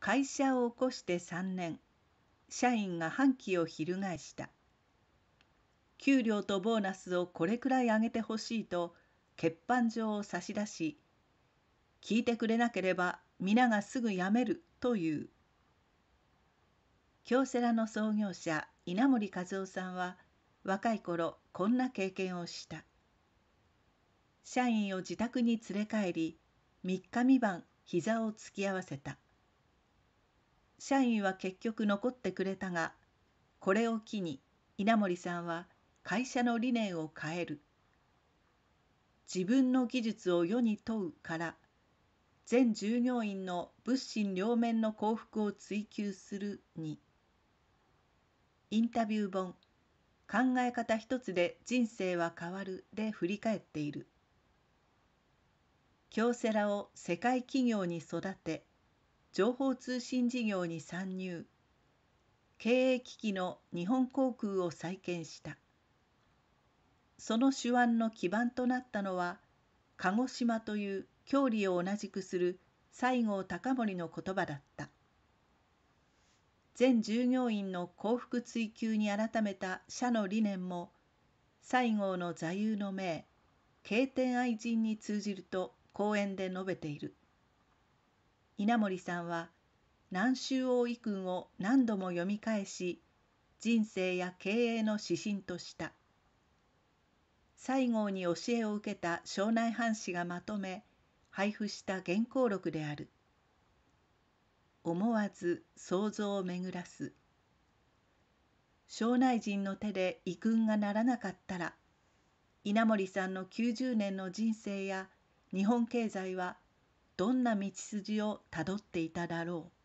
会社を起こして3年社員が半旗を翻した給料とボーナスをこれくらい上げてほしいと欠板状を差し出し聞いてくれなければ皆がすぐ辞めるという京セラの創業者稲森和夫さんは若い頃こんな経験をした社員を自宅に連れ帰り3日3晩膝を突き合わせた社員は結局残ってくれたがこれを機に稲森さんは会社の理念を変える自分の技術を世に問うから全従業員の物心両面の幸福を追求するにインタビュー本考え方一つで人生は変わるで振り返っている京セラを世界企業に育て情報通信事業に参入経営危機の日本航空を再建したその手腕の基盤となったのは鹿児島という郷里を同じくする西郷隆盛の言葉だった全従業員の幸福追求に改めた社の理念も西郷の座右の銘「経典愛人」に通じると講演で述べている稲森さんは南州王位君を何度も読み返し人生や経営の指針とした西郷に教えを受けた庄内藩士がまとめ配布した原稿録である思わず想像を巡らす庄内人の手で遺訓がならなかったら稲森さんの90年の人生や日本経済はどんな道筋をたどっていただろう